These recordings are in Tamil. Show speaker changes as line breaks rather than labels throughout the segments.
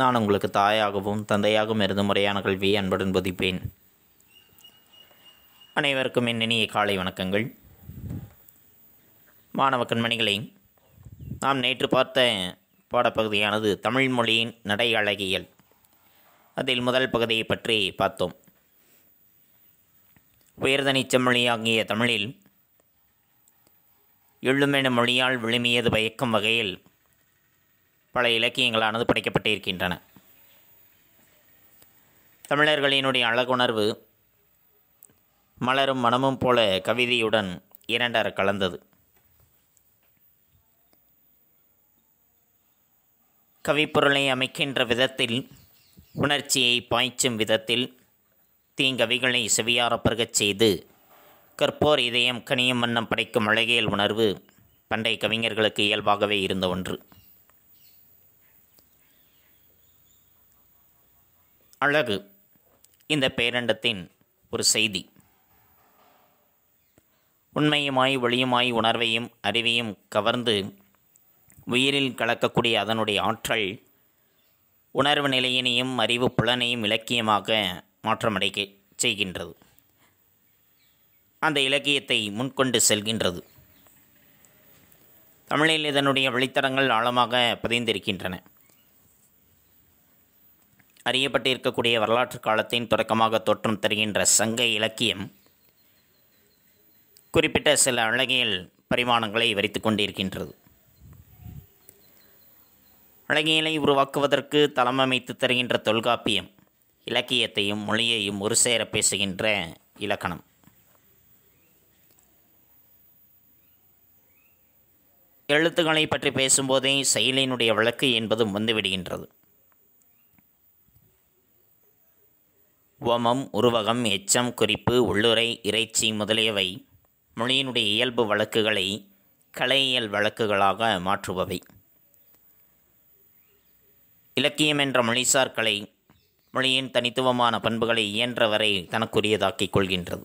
நான் உங்களுக்கு தாயாகவும் தந்தையாகவும் இருந்து முறையான கல்வியை அன்புடன் புதிப்பேன் அனைவருக்கும் என் இனிய காலை வணக்கங்கள் மாணவ கண்மணிகளை நாம் நேற்று பார்த்த பாடப்பகுதியானது தமிழ் மொழியின் நடை அழகியல் அதில் முதல் பகுதியை பற்றி பார்த்தோம் உயர்தனிச்ச மொழியாகிய தமிழில் எழுமென மொழியால் விழுமியது பயக்கும் வகையில் பல இலக்கியங்களானது படைக்கப்பட்டு இருக்கின்றன தமிழர்களினுடைய அழகுணர்வு மலரும் மனமும் போல கவிதையுடன் இரண்டர கலந்தது கவிப்பொருளை அமைக்கின்ற விதத்தில் உணர்ச்சியை பாய்ச்சும் விதத்தில் தீங்கவிகளை செவியாரப்பருகச் செய்து கற்போர் இதயம் கனியும் வண்ணம் படைக்கும் அழகியல் உணர்வு பண்டை கவிஞர்களுக்கு இயல்பாகவே இருந்த ஒன்று அழகு இந்த பேரண்டத்தின் ஒரு செய்தி உண்மையுமாய் ஒளியுமாய் உணர்வையும் அறிவையும் கவர்ந்து உயிரில் கலக்கக்கூடிய அதனுடைய ஆற்றல் உணர்வு நிலையினையும் அறிவு புலனையும் இலக்கியமாக மாற்றமடைக்க செய்கின்றது அந்த இலக்கியத்தை முன்கொண்டு செல்கின்றது தமிழில் இதனுடைய வழித்தடங்கள் ஆழமாக பதிந்திருக்கின்றன அறியப்பட்டிருக்கக்கூடிய வரலாற்று காலத்தின் தொடக்கமாக தோற்றம் தருகின்ற சங்க இலக்கியம் குறிப்பிட்ட சில அழகியல் பரிமாணங்களை வரித்து கொண்டிருக்கின்றது அழகியலை உருவாக்குவதற்கு தளமமைத்து தருகின்ற தொல்காப்பியம் இலக்கியத்தையும் மொழியையும் ஒரு சேர பேசுகின்ற இலக்கணம் எழுத்துக்களை பற்றி பேசும்போதே செயலினுடைய வழக்கு என்பதும் வந்துவிடுகின்றது உவமம் உருவகம் எச்சம் குறிப்பு உள்ளுரை இறைச்சி முதலியவை மொழியினுடைய இயல்பு வழக்குகளை கலையியல் வழக்குகளாக மாற்றுபவை இலக்கியம் என்ற மொழிசார் கலை மொழியின் தனித்துவமான பண்புகளை இயன்றவரை தனக்குரியதாக்கிக் கொள்கின்றது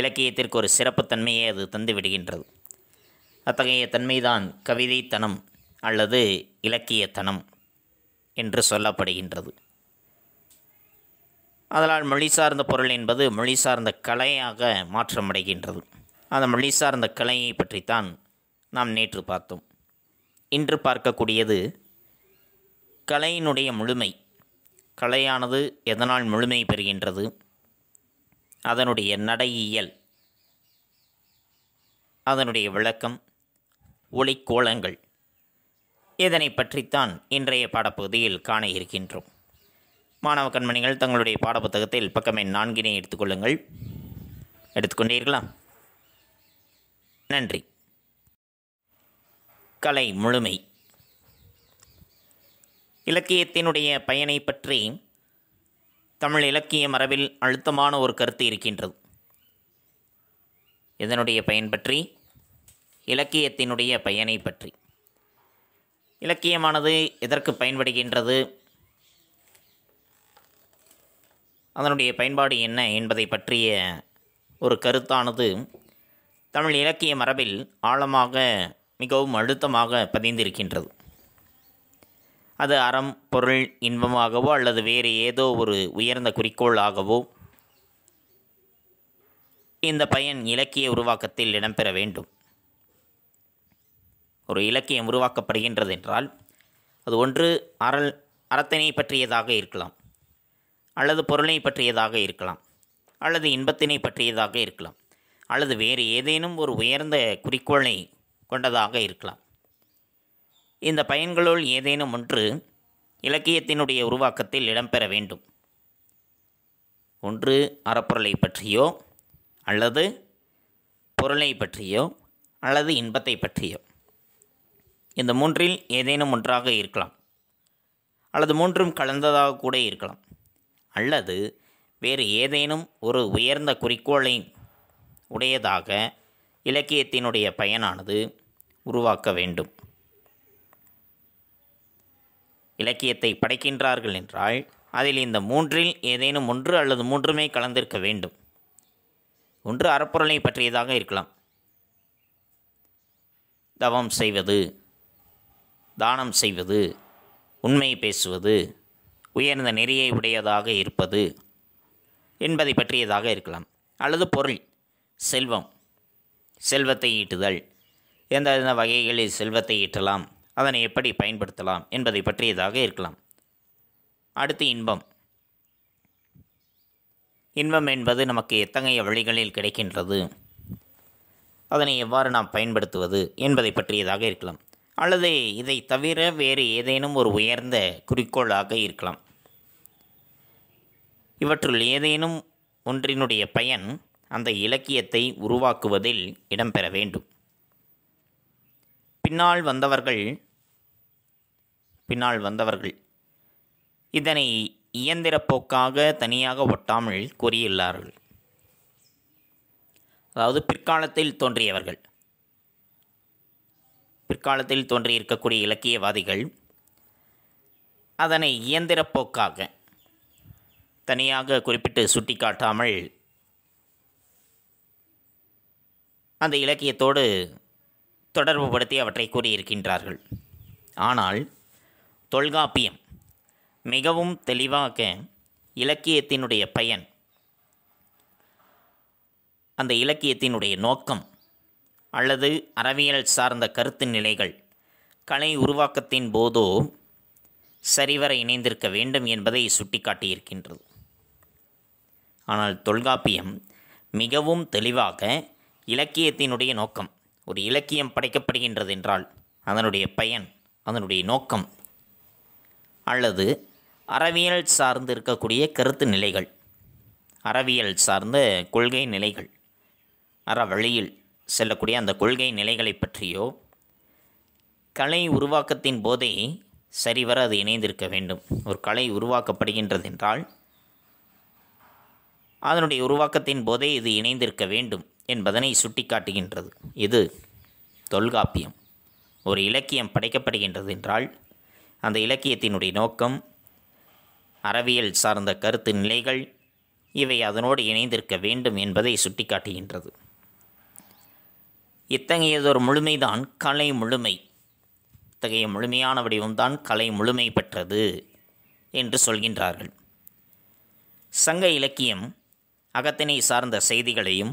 இலக்கியத்திற்கு ஒரு சிறப்புத்தன்மையை அது தந்துவிடுகின்றது அத்தகைய தன்மைதான் கவிதைத்தனம் அல்லது இலக்கியத்தனம் என்று சொல்லப்படுகின்றது அதனால் மொழி சார்ந்த பொருள் என்பது மொழி சார்ந்த கலையாக மாற்றமடைகின்றது அந்த மொழி சார்ந்த கலையை பற்றித்தான் நாம் நேற்று பார்த்தோம் இன்று பார்க்கக்கூடியது கலையினுடைய முழுமை கலையானது எதனால் முழுமை பெறுகின்றது அதனுடைய நடையியல் அதனுடைய விளக்கம் ஒளிக்கோளங்கள் இதனை பற்றித்தான் இன்றைய பாடப்பகுதியில் காண இருக்கின்றோம் மாணவ கண்மணிகள் தங்களுடைய பாடப்புத்தகத்தில் பக்கமே நான்கினை எடுத்துக்கொள்ளுங்கள் எடுத்துக்கொண்டீர்களா நன்றி கலை முழுமை இலக்கியத்தினுடைய பயனை பற்றி தமிழ் இலக்கிய மரபில் அழுத்தமான ஒரு கருத்து இருக்கின்றது இதனுடைய பயன் பற்றி இலக்கியத்தினுடைய பயனை பற்றி இலக்கியமானது எதற்கு பயன்படுகின்றது அதனுடைய பயன்பாடு என்ன என்பதை பற்றிய ஒரு கருத்தானது தமிழ் இலக்கிய மரபில் ஆழமாக மிகவும் அழுத்தமாக பதிந்திருக்கின்றது அது அறம் பொருள் இன்பமாகவோ அல்லது வேறு ஏதோ ஒரு உயர்ந்த குறிக்கோளாகவோ இந்த பயன் இலக்கிய உருவாக்கத்தில் இடம்பெற வேண்டும் ஒரு இலக்கியம் உருவாக்கப்படுகின்றது என்றால் அது ஒன்று அறல் அறத்தினை பற்றியதாக இருக்கலாம் அல்லது பொருளை பற்றியதாக இருக்கலாம் அல்லது இன்பத்தினை பற்றியதாக இருக்கலாம் அல்லது வேறு ஏதேனும் ஒரு உயர்ந்த குறிக்கோளை கொண்டதாக இருக்கலாம் இந்த பயன்களுள் ஏதேனும் ஒன்று இலக்கியத்தினுடைய உருவாக்கத்தில் இடம்பெற வேண்டும் ஒன்று அறப்பொருளை பற்றியோ அல்லது பொருளை பற்றியோ அல்லது இன்பத்தை பற்றியோ இந்த மூன்றில் ஏதேனும் ஒன்றாக இருக்கலாம் அல்லது மூன்றும் கலந்ததாக கூட இருக்கலாம் அல்லது வேறு ஏதேனும் ஒரு உயர்ந்த குறிக்கோளை உடையதாக இலக்கியத்தினுடைய பயனானது உருவாக்க வேண்டும் இலக்கியத்தை படைக்கின்றார்கள் என்றால் அதில் இந்த மூன்றில் ஏதேனும் ஒன்று அல்லது மூன்றுமே கலந்திருக்க வேண்டும் ஒன்று அறப்பொருளை பற்றியதாக இருக்கலாம் தவம் செய்வது தானம் செய்வது உண்மை பேசுவது உயர்ந்த நெறியை உடையதாக இருப்பது என்பதை பற்றியதாக இருக்கலாம் அல்லது பொருள் செல்வம் செல்வத்தை ஈட்டுதல் எந்த வகைகளில் செல்வத்தை ஈட்டலாம் அதனை எப்படி பயன்படுத்தலாம் என்பதை பற்றியதாக இருக்கலாம் அடுத்து இன்பம் இன்பம் என்பது நமக்கு எத்தகைய வழிகளில் கிடைக்கின்றது அதனை எவ்வாறு நாம் பயன்படுத்துவது என்பதை பற்றியதாக இருக்கலாம் அல்லது இதை தவிர வேறு ஏதேனும் ஒரு உயர்ந்த குறிக்கோளாக இருக்கலாம் இவற்றுள் ஏதேனும் ஒன்றினுடைய பயன் அந்த இலக்கியத்தை உருவாக்குவதில் இடம்பெற வேண்டும் பின்னால் வந்தவர்கள் பின்னால் வந்தவர்கள் இதனை இயந்திரப்போக்காக தனியாக ஒட்டாமல் கூறியுள்ளார்கள் அதாவது பிற்காலத்தில் தோன்றியவர்கள் பிற்காலத்தில் தோன்றியிருக்கக்கூடிய இலக்கியவாதிகள் அதனை இயந்திரப்போக்காக தனியாக குறிப்பிட்டு சுட்டிக்காட்டாமல் அந்த இலக்கியத்தோடு தொடர்பு படுத்தி அவற்றை கூறியிருக்கின்றார்கள் ஆனால் தொல்காப்பியம் மிகவும் தெளிவாக இலக்கியத்தினுடைய பயன் அந்த இலக்கியத்தினுடைய நோக்கம் அல்லது அறவியல் சார்ந்த கருத்து நிலைகள் கலை உருவாக்கத்தின் போதோ சரிவர இணைந்திருக்க வேண்டும் என்பதை சுட்டிக்காட்டியிருக்கின்றது ஆனால் தொல்காப்பியம் மிகவும் தெளிவாக இலக்கியத்தினுடைய நோக்கம் ஒரு இலக்கியம் படைக்கப்படுகின்றது என்றால் அதனுடைய பயன் அதனுடைய நோக்கம் அல்லது அறவியல் சார்ந்து இருக்கக்கூடிய கருத்து நிலைகள் அறவியல் சார்ந்த கொள்கை நிலைகள் அற வழியில் செல்லக்கூடிய அந்த கொள்கை நிலைகளை பற்றியோ கலை உருவாக்கத்தின் போதே சரிவர அது இணைந்திருக்க வேண்டும் ஒரு கலை உருவாக்கப்படுகின்றது என்றால் அதனுடைய உருவாக்கத்தின் போதே இது இணைந்திருக்க வேண்டும் என்பதனை சுட்டிக்காட்டுகின்றது இது தொல்காப்பியம் ஒரு இலக்கியம் படைக்கப்படுகின்றது என்றால் அந்த இலக்கியத்தினுடைய நோக்கம் அறவியல் சார்ந்த கருத்து நிலைகள் இவை அதனோடு இணைந்திருக்க வேண்டும் என்பதை சுட்டிக்காட்டுகின்றது இத்தகையதொரு முழுமைதான் கலை முழுமை இத்தகைய முழுமையான வடிவம்தான் கலை முழுமை பெற்றது என்று சொல்கின்றார்கள் சங்க இலக்கியம் அகத்தினை சார்ந்த செய்திகளையும்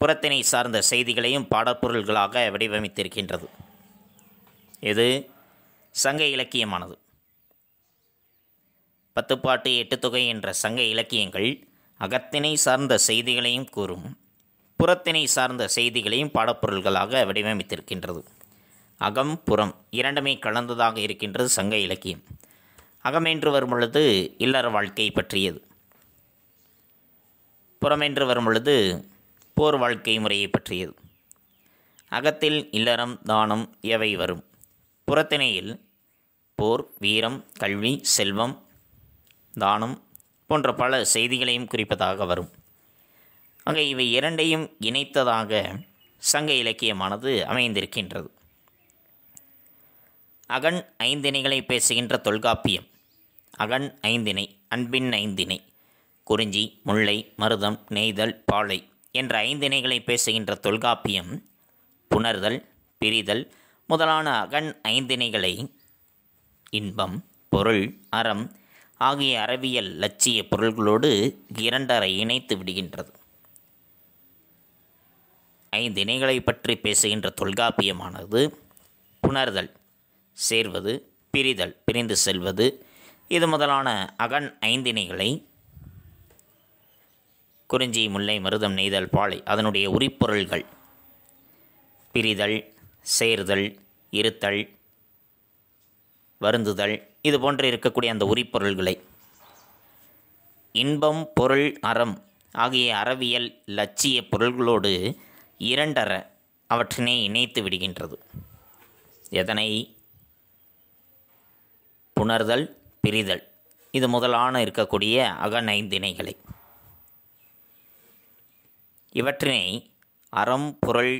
புறத்தினை சார்ந்த செய்திகளையும் பாடப்பொருள்களாக வடிவமைத்திருக்கின்றது இது சங்க இலக்கியமானது பத்துப்பாட்டு எட்டு தொகை என்ற சங்க இலக்கியங்கள் அகத்தினை சார்ந்த செய்திகளையும் கூறும் புறத்தினை சார்ந்த செய்திகளையும் பாடப்பொருள்களாக வடிவமைத்திருக்கின்றது அகம் புறம் இரண்டுமே கலந்ததாக இருக்கின்றது சங்க இலக்கியம் அகம் என்று வரும் பொழுது இல்லற வாழ்க்கை பற்றியது புறம் என்று வரும் பொழுது போர் வாழ்க்கை முறையை பற்றியது அகத்தில் இல்லறம் தானம் எவை வரும் புறத்திணையில் போர் வீரம் கல்வி செல்வம் தானம் போன்ற பல செய்திகளையும் குறிப்பதாக வரும் ஆக இவை இரண்டையும் இணைத்ததாக சங்க இலக்கியமானது அமைந்திருக்கின்றது அகன் ஐந்திணைகளை பேசுகின்ற தொல்காப்பியம் அகன் ஐந்திணை அன்பின் ஐந்திணை குறிஞ்சி முல்லை மருதம் நெய்தல் பாலை என்ற ஐந்திணைகளை பேசுகின்ற தொல்காப்பியம் புணர்தல் பிரிதல் முதலான அகன் ஐந்திணைகளை இன்பம் பொருள் அறம் ஆகிய அறவியல் லட்சிய பொருள்களோடு இரண்டரை இணைத்து விடுகின்றது ஐந்திணைகளை பற்றி பேசுகின்ற தொல்காப்பியமானது புணர்தல் சேர்வது பிரிதல் பிரிந்து செல்வது இது முதலான அகன் ஐந்திணைகளை குறிஞ்சி முல்லை மருதம் நெய்தல் பாலை அதனுடைய உரிப்பொருள்கள் பிரிதல் சேர்தல் இருத்தல் வருந்துதல் இது போன்று இருக்கக்கூடிய அந்த உரிப்பொருள்களை இன்பம் பொருள் அறம் ஆகிய அறவியல் இலட்சிய பொருள்களோடு இரண்டற அவற்றினை இணைத்து விடுகின்றது எதனை புணர்தல் பிரிதல் இது முதலான இருக்கக்கூடிய அகநைந்தினைகளை இவற்றினை அறம் பொருள்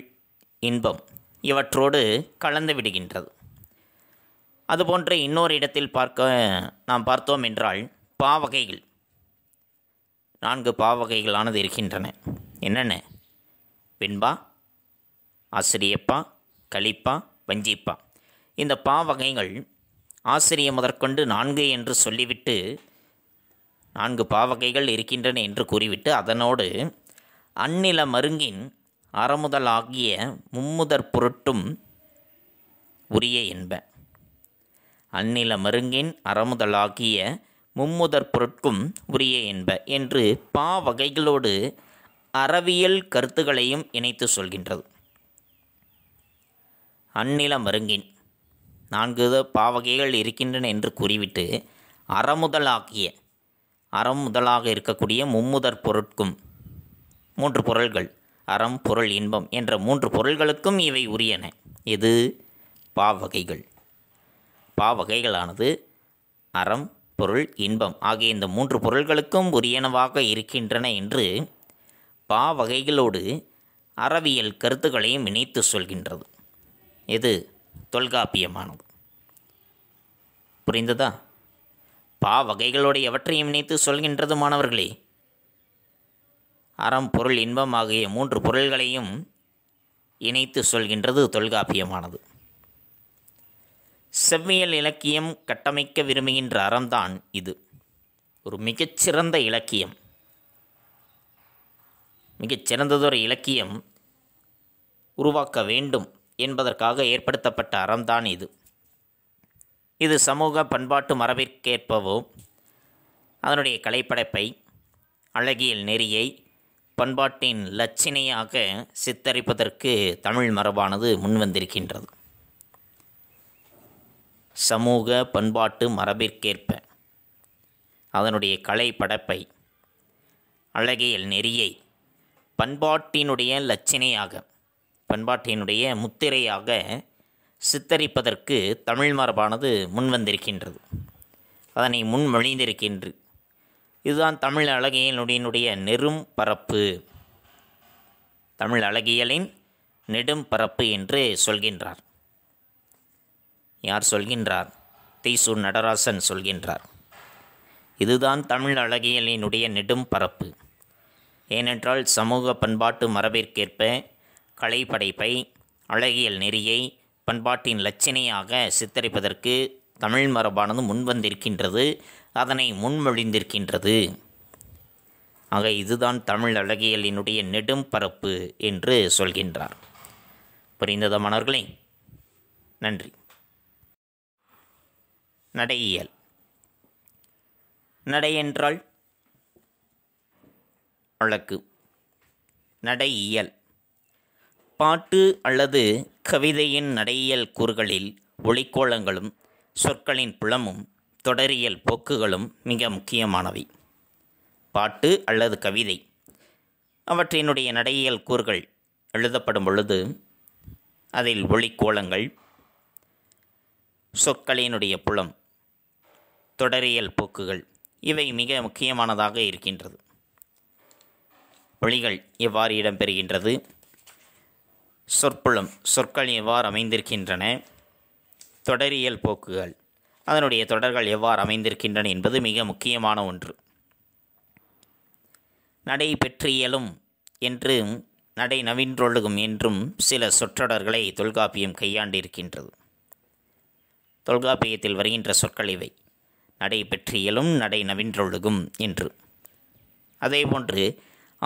இன்பம் இவற்றோடு கலந்து விடுகின்றது அதுபோன்று இன்னொரு இடத்தில் பார்க்க நாம் பார்த்தோம் என்றால் பாவகைகள் நான்கு பாவகைகளானது இருக்கின்றன என்னென்ன வெண்பா ஆசிரியப்பா கழிப்பா வஞ்சிப்பா இந்த பா வகைகள் ஆசிரிய முதற்கொண்டு நான்கு என்று சொல்லிவிட்டு நான்கு பாவகைகள் இருக்கின்றன என்று கூறிவிட்டு அதனோடு அந்நில மருங்கின் அறமுதலாகிய மும்முதற் பொருட்டும் உரிய என்ப அந்நில மருங்கின் அறமுதலாகிய மும்முதற் பொருட்கும் உரிய என்ப என்று பா வகைகளோடு அறவியல் கருத்துகளையும் இணைத்து சொல்கின்றது அந்நில மருங்கின் நான்கு பாவகைகள் இருக்கின்றன என்று கூறிவிட்டு அறமுதலாகிய அறம் முதலாக இருக்கக்கூடிய மும்முதற் பொருட்கும் மூன்று பொருள்கள் அறம் பொருள் இன்பம் என்ற மூன்று பொருள்களுக்கும் இவை உரியன இது பாவகைகள் பாவகைகளானது அறம் பொருள் இன்பம் ஆகிய இந்த மூன்று பொருள்களுக்கும் உரியனவாக இருக்கின்றன என்று பா வகைகளோடு அறவியல் கருத்துக்களையும் இணைத்து சொல்கின்றது இது தொல்காப்பியமானது புரிந்ததா பா வகைகளோடு எவற்றையும் இணைத்து சொல்கின்றது மாணவர்களே அறம் பொருள் இன்பம் ஆகிய மூன்று பொருள்களையும் இணைத்து சொல்கின்றது தொல்காப்பியமானது செவ்வியல் இலக்கியம் கட்டமைக்க விரும்புகின்ற அறம்தான் இது ஒரு மிகச்சிறந்த இலக்கியம் மிகச் சிறந்ததொரு இலக்கியம் உருவாக்க வேண்டும் என்பதற்காக ஏற்படுத்தப்பட்ட அறம்தான் இது இது சமூக பண்பாட்டு மரபிற்கேற்பவோ அதனுடைய கலைப்படைப்பை அழகியல் நெறியை பண்பாட்டின் லட்சினையாக சித்தரிப்பதற்கு தமிழ் மரபானது முன்வந்திருக்கின்றது சமூக பண்பாட்டு மரபிற்கேற்ப அதனுடைய கலைப்படைப்பை அழகியல் நெறியை பண்பாட்டினுடைய லட்சணையாக பண்பாட்டினுடைய முத்திரையாக சித்தரிப்பதற்கு தமிழ் மரபானது முன்வந்திருக்கின்றது அதனை முன்மொழிந்திருக்கின்ற இதுதான் தமிழ் அழகியலுடைய நெரும் பரப்பு தமிழ் அழகியலின் நெடும் பரப்பு என்று சொல்கின்றார் யார் சொல்கின்றார் தீசு நடராசன் சொல்கின்றார் இதுதான் தமிழ் அழகியலினுடைய நெடும் பரப்பு ஏனென்றால் சமூக பண்பாட்டு மரபிற்கேற்ப கலைப்படைப்பை அழகியல் நெறியை பண்பாட்டின் லட்சணையாக சித்தரிப்பதற்கு தமிழ் மரபானது முன்வந்திருக்கின்றது அதனை முன்மொழிந்திருக்கின்றது ஆக இதுதான் தமிழ் அழகியலினுடைய நெடும் பரப்பு என்று சொல்கின்றார் புரிந்தத மாணவர்களே நன்றி நடையியல் நடை என்றால் அழகு நடையியல் பாட்டு அல்லது கவிதையின் நடையியல் கூறுகளில் ஒளிக்கோளங்களும் சொற்களின் புலமும் தொடரியல் போக்குகளும் மிக முக்கியமானவை பாட்டு அல்லது கவிதை அவற்றினுடைய நடையியல் கூறுகள் எழுதப்படும் பொழுது அதில் ஒளிக்கோளங்கள் சொற்களினுடைய புலம் தொடரியல் போக்குகள் இவை மிக முக்கியமானதாக இருக்கின்றது வழிகள் எவ்வாறு இடம்பெறுகின்றது சொற்புளம் சொற்கள் எவ்வாறு அமைந்திருக்கின்றன தொடரியல் போக்குகள் அதனுடைய தொடர்கள் எவ்வாறு அமைந்திருக்கின்றன என்பது மிக முக்கியமான ஒன்று நடை பெற்றியலும் என்று நடை நவின்றொழுகும் என்றும் சில சொற்றொடர்களை தொல்காப்பியம் கையாண்டிருக்கின்றது தொல்காப்பியத்தில் வருகின்ற சொற்கள் இவை நடை பெற்றியலும் நடை நவின்றொழுகும் என்று அதேபோன்று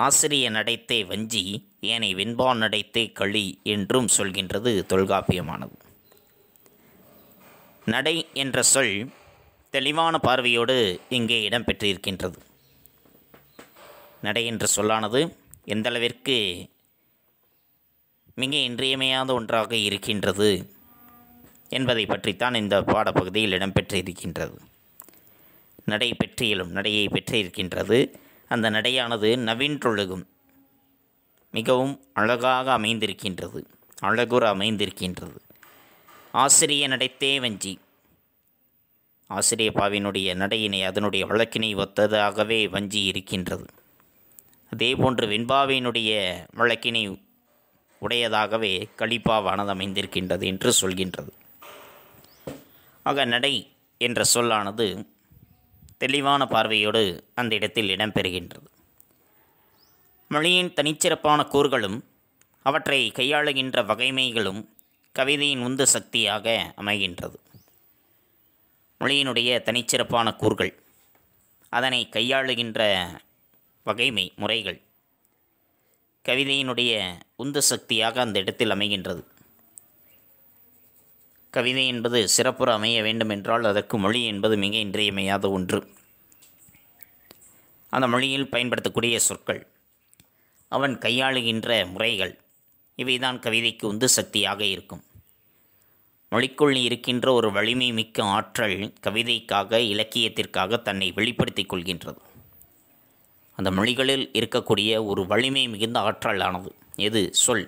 ஆசிரிய நடைத்தே வஞ்சி ஏனை வெண்பான் நடைத்தே களி என்றும் சொல்கின்றது தொல்காப்பியமானது நடை என்ற சொல் தெளிவான பார்வையோடு இங்கே இடம்பெற்றிருக்கின்றது நடை என்ற சொல்லானது எந்தளவிற்கு மிக இன்றியமையாத ஒன்றாக இருக்கின்றது என்பதை பற்றித்தான் இந்த பாடப்பகுதியில் இடம்பெற்றிருக்கின்றது நடை பெற்றியலும் நடையை பெற்றிருக்கின்றது அந்த நடையானது நவீன்றொழுகும் மிகவும் அழகாக அமைந்திருக்கின்றது அழகுற அமைந்திருக்கின்றது ஆசிரிய நடைத்தே வஞ்சி ஆசிரிய பாவினுடைய நடையினை அதனுடைய வழக்கினை ஒத்ததாகவே வஞ்சி இருக்கின்றது அதேபோன்று வெண்பாவினுடைய வழக்கினை உடையதாகவே களிப்பாவானது அமைந்திருக்கின்றது என்று சொல்கின்றது ஆக நடை என்ற சொல்லானது தெளிவான பார்வையோடு அந்த இடத்தில் இடம்பெறுகின்றது மொழியின் தனிச்சிறப்பான கூறுகளும் அவற்றை கையாளுகின்ற வகைமைகளும் கவிதையின் உந்து சக்தியாக அமைகின்றது மொழியினுடைய தனிச்சிறப்பான கூறுகள் அதனை கையாளுகின்ற வகைமை முறைகள் கவிதையினுடைய உந்து சக்தியாக அந்த இடத்தில் அமைகின்றது கவிதை என்பது சிறப்புற அமைய வேண்டுமென்றால் அதற்கு மொழி என்பது மிக இன்றியமையாத ஒன்று அந்த மொழியில் பயன்படுத்தக்கூடிய சொற்கள் அவன் கையாளுகின்ற முறைகள் இவைதான் கவிதைக்கு உந்து சக்தியாக இருக்கும் மொழிக்குள் இருக்கின்ற ஒரு வலிமை மிக்க ஆற்றல் கவிதைக்காக இலக்கியத்திற்காக தன்னை வெளிப்படுத்திக் கொள்கின்றது அந்த மொழிகளில் இருக்கக்கூடிய ஒரு வலிமை மிகுந்த ஆற்றலானது எது சொல்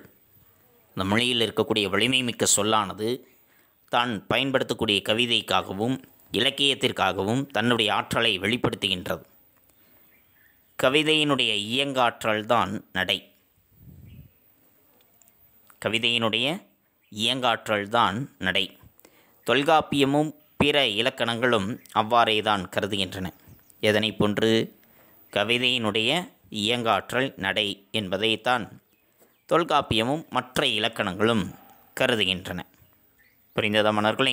அந்த மொழியில் இருக்கக்கூடிய வலிமை மிக்க சொல்லானது தான் பயன்படுத்தக்கூடிய கவிதைக்காகவும் இலக்கியத்திற்காகவும் தன்னுடைய ஆற்றலை வெளிப்படுத்துகின்றது கவிதையினுடைய இயங்காற்றல்தான் நடை கவிதையினுடைய இயங்காற்றல்தான் நடை தொல்காப்பியமும் பிற இலக்கணங்களும் அவ்வாறே தான் கருதுகின்றன எதனை போன்று கவிதையினுடைய இயங்காற்றல் நடை என்பதைத்தான் தொல்காப்பியமும் மற்ற இலக்கணங்களும் கருதுகின்றன புரிந்ததா மன்னர்களே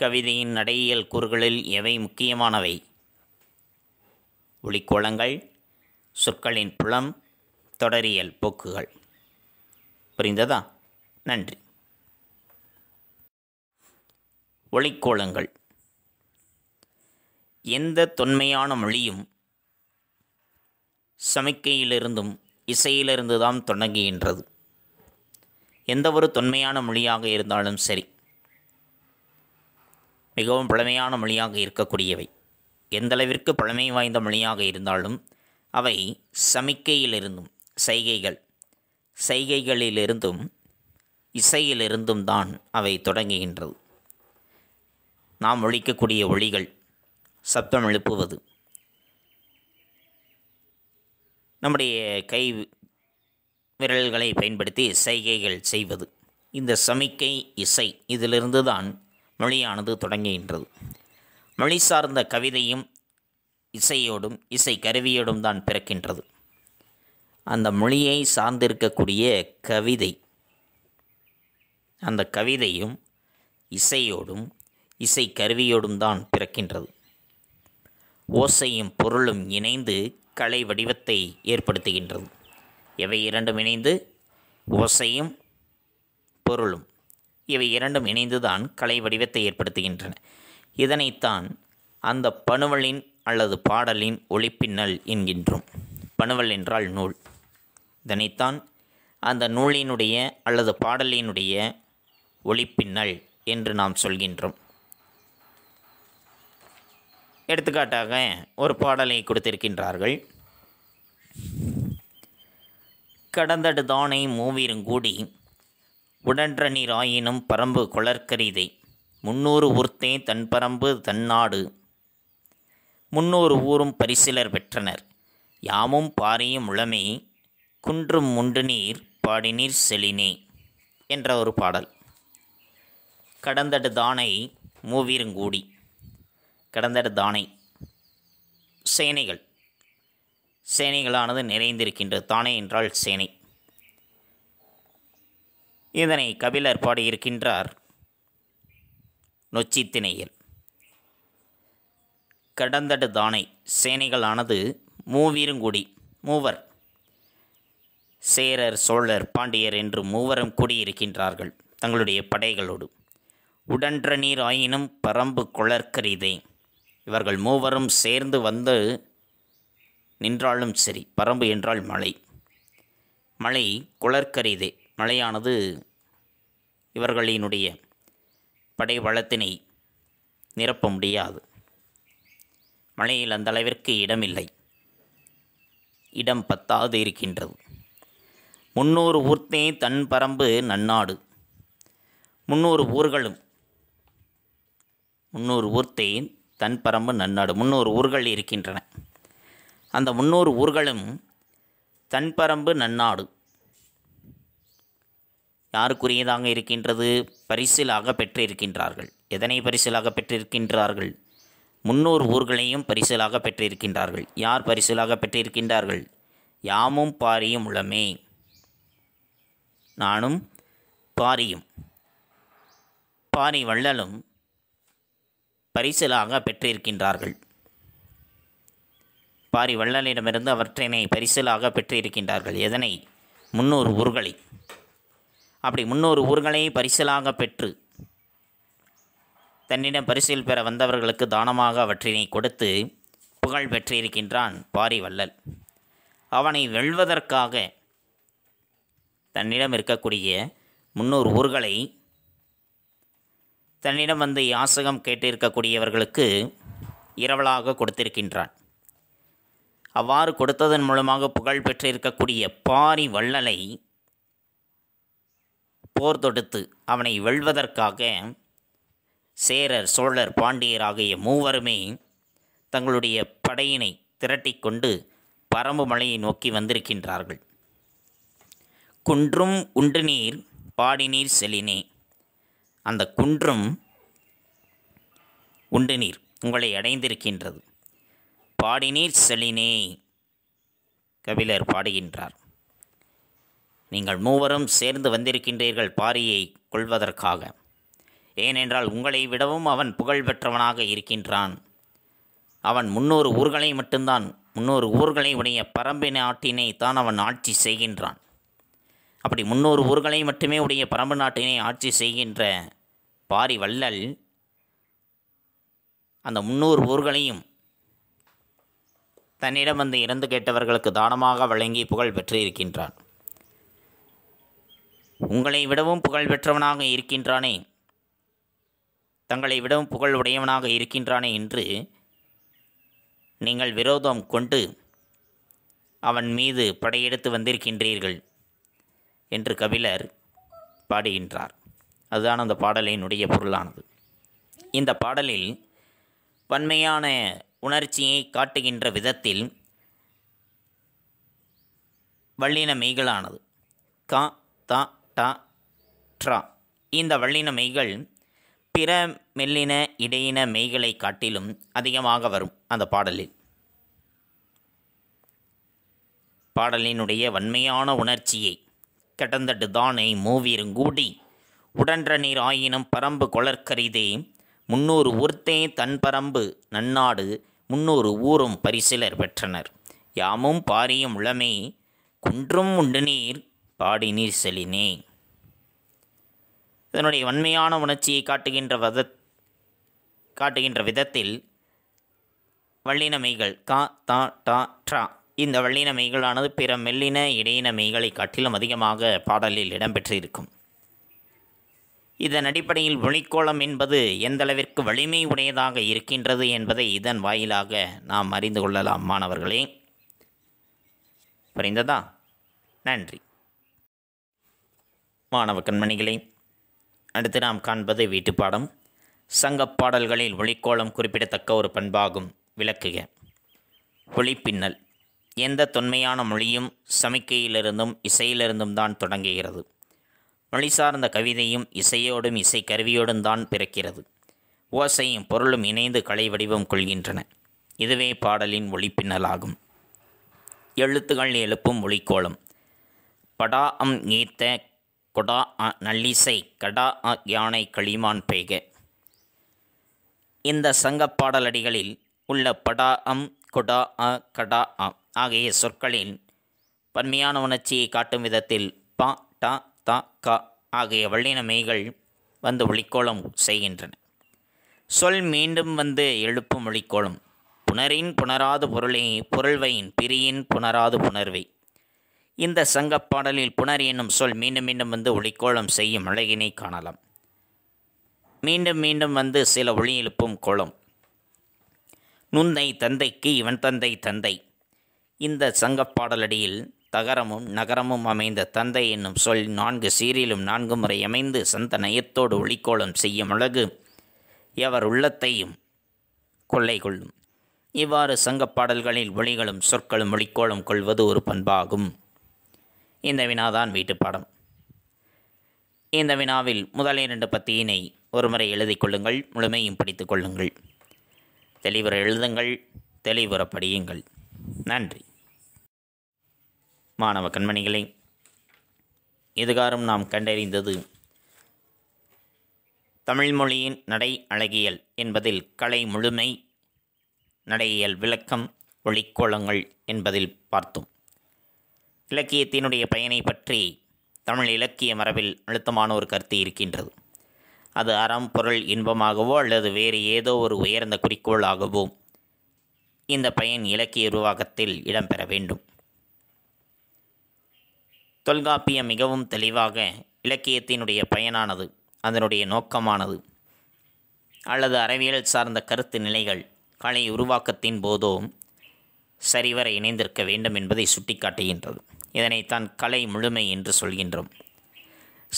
கவிதையின் நடையியல் கூறுகளில் எவை முக்கியமானவை ஒளிக்கோளங்கள் சொற்களின் புலம் தொடரியல் போக்குகள் புரிந்ததா நன்றி ஒளிக்கோளங்கள் எந்த தொன்மையான மொழியும் சமிக்கையிலிருந்தும் இசையிலிருந்து தான் தொடங்குகின்றது எந்த ஒரு தொன்மையான மொழியாக இருந்தாலும் சரி மிகவும் பழமையான மொழியாக இருக்கக்கூடியவை எந்தளவிற்கு பழமை வாய்ந்த மொழியாக இருந்தாலும் அவை சமிக்கையிலிருந்தும் சைகைகள் சைகைகளிலிருந்தும் இசையிலிருந்தும் தான் அவை தொடங்குகின்றது நாம் ஒழிக்கக்கூடிய ஒளிகள் சப்தம் எழுப்புவது நம்முடைய கை விரல்களை பயன்படுத்தி செய்கைகள் செய்வது இந்த சமிக்கை இசை இதிலிருந்து தான் மொழியானது தொடங்குகின்றது மொழி சார்ந்த கவிதையும் இசையோடும் இசை கருவியோடும் தான் பிறக்கின்றது அந்த மொழியை சார்ந்திருக்கக்கூடிய கவிதை அந்த கவிதையும் இசையோடும் இசை கருவியோடும் தான் பிறக்கின்றது ஓசையும் பொருளும் இணைந்து கலை வடிவத்தை ஏற்படுத்துகின்றது இவை இரண்டும் இணைந்து ஓசையும் பொருளும் இவை இரண்டும் இணைந்துதான் கலை வடிவத்தை ஏற்படுத்துகின்றன இதனைத்தான் அந்த பணுவலின் அல்லது பாடலின் ஒளிப்பின்னல் என்கின்றோம் பணுவல் என்றால் நூல் இதனைத்தான் அந்த நூலினுடைய அல்லது பாடலினுடைய ஒளிப்பின்னல் என்று நாம் சொல்கின்றோம் எடுத்துக்காட்டாக ஒரு பாடலை கொடுத்திருக்கின்றார்கள் கடந்தடு உடன்ற மூவிருங்கூடி ஆயினும் பரம்பு கொளற்கரிதை முன்னூறு ஊர்த்தே தன் பரம்பு தன்னாடு முன்னூறு ஊரும் பரிசிலர் பெற்றனர் யாமும் பாரியும் உளமே குன்றும் முண்டு நீர் பாடினீர் செலினே என்ற ஒரு பாடல் கடந்தடு தானை மூவிருங்கூடி கடந்தடு தானை சேனைகள் சேனைகளானது நிறைந்திருக்கின்றது தானே என்றால் சேனை இதனை கபிலர் பாடியிருக்கின்றார் நொச்சித்திணையில் கடந்தடு தானை சேனைகளானது மூவிருங்குடி மூவர் சேரர் சோழர் பாண்டியர் என்று மூவரும் குடியிருக்கின்றார்கள் தங்களுடைய படைகளோடு உடன்ற நீர் ஆயினும் பரம்பு குளர்கரிதே இவர்கள் மூவரும் சேர்ந்து வந்து நின்றாலும் சரி பரம்பு என்றால் மழை மழை குளர்கரிதே மழையானது இவர்களினுடைய படை வளத்தினை நிரப்ப முடியாது மழையில் அந்த அளவிற்கு இடமில்லை இடம் பத்தாது இருக்கின்றது முன்னூறு ஊர்த்தே தன் பரம்பு நன்னாடு முன்னூறு ஊர்களும் முன்னூறு ஊர்த்தே தன் பரம்பு நன்னாடு முன்னூறு ஊர்கள் இருக்கின்றன அந்த முன்னூறு ஊர்களும் தன்பரம்பு நன்னாடு யாருக்குரியதாக இருக்கின்றது பரிசிலாக பெற்றிருக்கின்றார்கள் எதனை பரிசிலாக பெற்றிருக்கின்றார்கள் முன்னூறு ஊர்களையும் பரிசிலாக பெற்றிருக்கின்றார்கள் யார் பரிசிலாக பெற்றிருக்கின்றார்கள் யாமும் பாரியும் உள்ளமே நானும் பாரியும் பாரி வள்ளலும் பரிசலாக பெற்றிருக்கின்றார்கள் பாரி வள்ளலிடமிருந்து அவற்றினை பரிசலாக பெற்றிருக்கின்றார்கள் எதனை முன்னூறு ஊர்களை அப்படி முன்னூறு ஊர்களை பரிசலாக பெற்று தன்னிடம் பரிசில் பெற வந்தவர்களுக்கு தானமாக அவற்றினை கொடுத்து புகழ் பெற்றிருக்கின்றான் பாரி வள்ளல் அவனை வெல்வதற்காக தன்னிடம் இருக்கக்கூடிய முன்னூறு ஊர்களை தன்னிடம் வந்து யாசகம் கேட்டிருக்கக்கூடியவர்களுக்கு இரவலாக கொடுத்திருக்கின்றான் அவ்வாறு கொடுத்ததன் மூலமாக புகழ் பெற்றிருக்கக்கூடிய பாரி வள்ளலை போர் தொடுத்து அவனை வெல்வதற்காக சேரர் சோழர் பாண்டியர் ஆகிய மூவருமே தங்களுடைய படையினை திரட்டிக்கொண்டு பரம்பு மலையை நோக்கி வந்திருக்கின்றார்கள் குன்றும் உண்டு நீர் பாடிநீர் செலினே அந்த குன்றும் உண்டு நீர் உங்களை அடைந்திருக்கின்றது பாடினீர் செலினே கபிலர் பாடுகின்றார் நீங்கள் மூவரும் சேர்ந்து வந்திருக்கின்றீர்கள் பாரியை கொள்வதற்காக ஏனென்றால் உங்களை விடவும் அவன் புகழ் பெற்றவனாக இருக்கின்றான் அவன் முன்னூறு ஊர்களை மட்டும்தான் முன்னூறு ஊர்களை உடைய பரம்பு நாட்டினை தான் அவன் ஆட்சி செய்கின்றான் அப்படி முன்னூறு ஊர்களை மட்டுமே உடைய பரம்பு நாட்டினை ஆட்சி செய்கின்ற பாரி வள்ளல் அந்த முன்னூறு ஊர்களையும் தன்னிடம் வந்து இறந்து கேட்டவர்களுக்கு தானமாக வழங்கி புகழ் பெற்றிருக்கின்றான் உங்களை விடவும் புகழ் பெற்றவனாக இருக்கின்றானே தங்களை விடவும் புகழ் உடையவனாக இருக்கின்றானே என்று நீங்கள் விரோதம் கொண்டு அவன் மீது படையெடுத்து வந்திருக்கின்றீர்கள் என்று கபிலர் பாடுகின்றார் அதுதான் அந்த பாடலினுடைய பொருளானது இந்த பாடலில் வன்மையான உணர்ச்சியை காட்டுகின்ற விதத்தில் வள்ளின மெய்களானது கா த ட ட்ரா இந்த வள்ளின மெய்கள் பிற மெல்லின இடையின மெய்களை காட்டிலும் அதிகமாக வரும் அந்த பாடலில் பாடலினுடைய வன்மையான உணர்ச்சியை கடந்தட்டு தானை மூவிருங்கூடி உடன்ற நீர் ஆயினும் பரம்பு கொளற்கரிதே முன்னூறு ஊர்த்தே தன் பரம்பு நன்னாடு முன்னூறு ஊரும் பரிசிலர் பெற்றனர் யாமும் பாரியும் உளமே குன்றும் உண்டு நீர் பாடி நீர் செலினே இதனுடைய வன்மையான உணர்ச்சியை காட்டுகின்ற வத காட்டுகின்ற விதத்தில் வள்ளினமைகள் கா தா டா ட்ரா இந்த வள்ளினமைகளானது பிற மெல்லின இடையின மெய்களை காட்டிலும் அதிகமாக பாடலில் இடம்பெற்றிருக்கும் இதன் அடிப்படையில் ஒளிக்கோளம் என்பது எந்தளவிற்கு வலிமை உடையதாக இருக்கின்றது என்பதை இதன் வாயிலாக நாம் அறிந்து கொள்ளலாம் மாணவர்களே புரிந்ததா நன்றி மாணவ கண்மணிகளே அடுத்து நாம் காண்பது வீட்டுப்பாடம் சங்கப்பாடல்களில் ஒளிக்கோளம் குறிப்பிடத்தக்க ஒரு பண்பாகும் விளக்குக ஒளிப்பின்னல் எந்த தொன்மையான மொழியும் சமிக்கையிலிருந்தும் இசையிலிருந்தும் தான் தொடங்குகிறது மொழி சார்ந்த கவிதையும் இசையோடும் இசைக்கருவியோடும் தான் பிறக்கிறது ஓசையும் பொருளும் இணைந்து கலை வடிவம் கொள்கின்றன இதுவே பாடலின் ஒளிப்பின்னலாகும் எழுத்துகள் எழுப்பும் ஒளிக்கோளம் படா அம் ஈத்த கொடா அ நல்லிசை கடா அ யானை களிமான் பெய்க இந்த சங்க பாடலடிகளில் உள்ள படா அம் கொடா அ கடா அ ஆகிய சொற்களில் பன்மையான உணர்ச்சியை காட்டும் விதத்தில் பா த க ஆகிய வல்லின மெய்கள் வந்து ஒளிக்கோளம் செய்கின்றன சொல் மீண்டும் வந்து எழுப்பும் ஒளிக்கோளம் புனரின் புணராது பொருளே பொருள்வையின் பிரியின் புணராது புணர்வை இந்த சங்கப்பாடலில் புனர் என்னும் சொல் மீண்டும் மீண்டும் வந்து ஒளிக்கோளம் செய்யும் அழகினை காணலாம் மீண்டும் மீண்டும் வந்து சில ஒளி எழுப்பும் கோலம் நுந்தை தந்தைக்கு இவன் தந்தை தந்தை இந்த சங்கப்பாடலடியில் தகரமும் நகரமும் அமைந்த தந்தை என்னும் சொல் நான்கு சீரிலும் நான்கு முறை அமைந்து சந்த நயத்தோடு ஒளிக்கோளம் செய்யும் அழகு எவர் உள்ளத்தையும் கொள்ளை கொள்ளும் இவ்வாறு சங்கப்பாடல்களில் ஒளிகளும் சொற்களும் ஒளிக்கோளம் கொள்வது ஒரு பண்பாகும் இந்த வினாதான் வீட்டுப்பாடம் இந்த வினாவில் முதல் இரண்டு பத்தியினை ஒருமுறை எழுதி கொள்ளுங்கள் முழுமையும் படித்து கொள்ளுங்கள் தெளிவுற எழுதுங்கள் தெளிவுற படியுங்கள் நன்றி மாணவ கண்மணிகளை இதுகாரம் நாம் கண்டறிந்தது தமிழ்மொழியின் நடை அழகியல் என்பதில் கலை முழுமை நடையியல் விளக்கம் ஒளிக்கோளங்கள் என்பதில் பார்த்தோம் இலக்கியத்தினுடைய பயனை பற்றி தமிழ் இலக்கிய மரபில் அழுத்தமான ஒரு கருத்து இருக்கின்றது அது அறம் பொருள் இன்பமாகவோ அல்லது வேறு ஏதோ ஒரு உயர்ந்த குறிக்கோளாகவோ இந்த பயன் இலக்கிய உருவாக்கத்தில் இடம்பெற வேண்டும் தொல்காப்பியம் மிகவும் தெளிவாக இலக்கியத்தினுடைய பயனானது அதனுடைய நோக்கமானது அல்லது அறிவியல் சார்ந்த கருத்து நிலைகள் கலை உருவாக்கத்தின் போதோ சரிவர இணைந்திருக்க வேண்டும் என்பதை சுட்டிக்காட்டுகின்றது இதனைத்தான் கலை முழுமை என்று சொல்கின்றோம்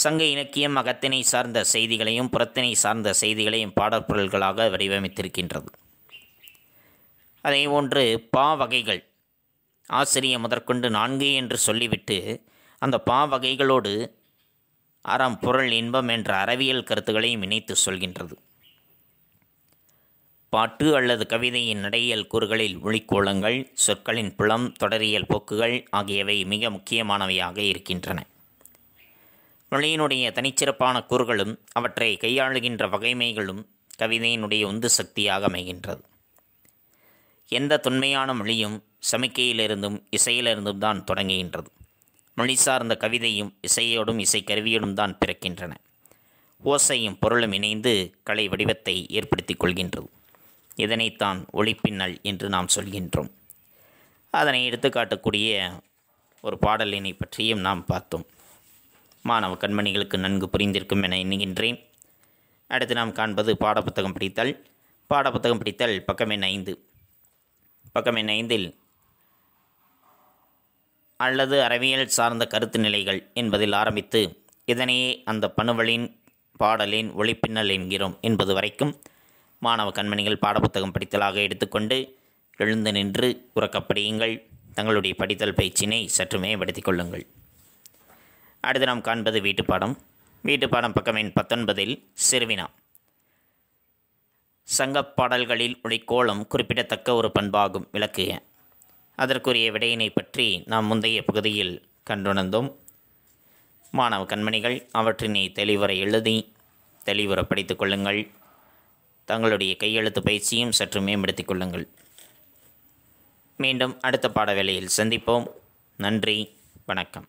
சங்க இலக்கியம் அகத்தினை சார்ந்த செய்திகளையும் புறத்தினை சார்ந்த செய்திகளையும் பாடற்பொருள்களாக வடிவமைத்திருக்கின்றது அதே போன்று பா வகைகள் ஆசிரியர் முதற்கொண்டு நான்கு என்று சொல்லிவிட்டு அந்த பாவகைகளோடு அறம் பொருள் இன்பம் என்ற அறவியல் கருத்துக்களையும் இணைத்து சொல்கின்றது பாட்டு அல்லது கவிதையின் நடையியல் கூறுகளில் ஒளிக்கோளங்கள் சொற்களின் புலம் தொடரியல் போக்குகள் ஆகியவை மிக முக்கியமானவையாக இருக்கின்றன மொழியினுடைய தனிச்சிறப்பான கூறுகளும் அவற்றை கையாளுகின்ற வகைமைகளும் கவிதையினுடைய உந்து சக்தியாக அமைகின்றது எந்த தொன்மையான மொழியும் சமிக்கையிலிருந்தும் இசையிலிருந்தும் தான் தொடங்குகின்றது மொழி சார்ந்த கவிதையும் இசையோடும் இசைக்கருவியோடும் தான் பிறக்கின்றன ஓசையும் பொருளும் இணைந்து கலை வடிவத்தை ஏற்படுத்தி கொள்கின்றது இதனைத்தான் ஒளிப்பின்னல் என்று நாம் சொல்கின்றோம் அதனை எடுத்துக்காட்டக்கூடிய ஒரு பாடலினை பற்றியும் நாம் பார்த்தோம் மாணவ கண்மணிகளுக்கு நன்கு புரிந்திருக்கும் என எண்ணுகின்றேன் அடுத்து நாம் காண்பது பாடப்புத்தகம் பிடித்தல் பாடப்புத்தகம் பிடித்தல் பக்கம் எண் ஐந்து பக்கம் எண் ஐந்தில் அல்லது அறிவியல் சார்ந்த கருத்து நிலைகள் என்பதில் ஆரம்பித்து இதனையே அந்த பணுவலின் பாடலின் ஒளிப்பின்னல் என்கிறோம் என்பது வரைக்கும் மாணவ கண்மணிகள் பாடப்புத்தகம் படித்தலாக எடுத்துக்கொண்டு எழுந்து நின்று உறக்கப்படியுங்கள் தங்களுடைய படித்தல் பயிற்சியினை சற்று மேம்படுத்திக் கொள்ளுங்கள் அடுத்து நாம் காண்பது வீட்டுப்பாடம் வீட்டுப்பாடம் பக்கமின் பத்தொன்பதில் சிறுவினா சங்கப்பாடல்களில் கோலம் குறிப்பிடத்தக்க ஒரு பண்பாகும் விளக்குக அதற்குரிய விடையினை பற்றி நாம் முந்தைய பகுதியில் கண்டுணர்ந்தோம் மாணவ கண்மணிகள் அவற்றினை தெளிவுரை எழுதி தெளிவுற படித்து கொள்ளுங்கள் தங்களுடைய கையெழுத்து பயிற்சியும் சற்று மேம்படுத்திக் கொள்ளுங்கள் மீண்டும் அடுத்த பாட வேளையில் சந்திப்போம் நன்றி வணக்கம்